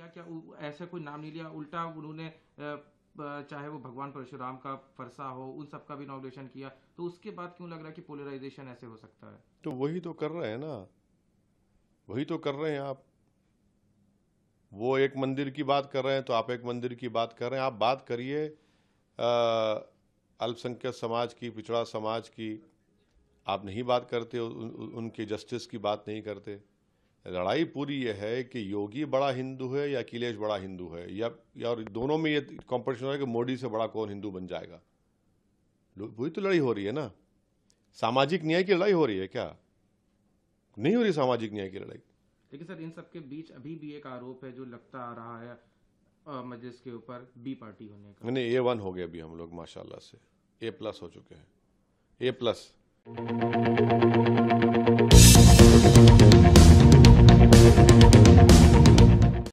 किया क्या ऐसे कोई नाम नहीं लिया उल्टा उन्होंने चाहे वो भगवान परशुराम का फरसा हो उन सब का भी इनोग्रेशन किया तो उसके बाद क्यों लग रहा है कि पोलराइजेशन ऐसे हो सकता है तो वही तो कर रहे हैं ना वही तो कर रहे हैं आप वो एक मंदिर की बात कर रहे हैं तो आप एक मंदिर की बात कर रहे हैं आप बात करिए अल्पसंख्यक समाज की पिछड़ा समाज की आप नहीं बात करते उन, उनके जस्टिस की बात नहीं करते लड़ाई पूरी यह है कि योगी बड़ा हिंदू है या अखिलेश बड़ा हिंदू है या या दोनों में ये कॉम्पिटिशन हो रहा है कि मोदी से बड़ा कौन हिंदू बन जाएगा वही तो लड़ाई हो रही है ना सामाजिक न्याय की लड़ाई हो रही है क्या नहीं हो रही सामाजिक न्याय की लड़ाई लेकिन सर इन सबके बीच अभी भी एक आरोप है जो लगता आ रहा है मजलिस के ऊपर बी पार्टी होने का नहीं ए वन हो गया अभी हम लोग माशाल्लाह से ए प्लस हो चुके हैं ए प्लस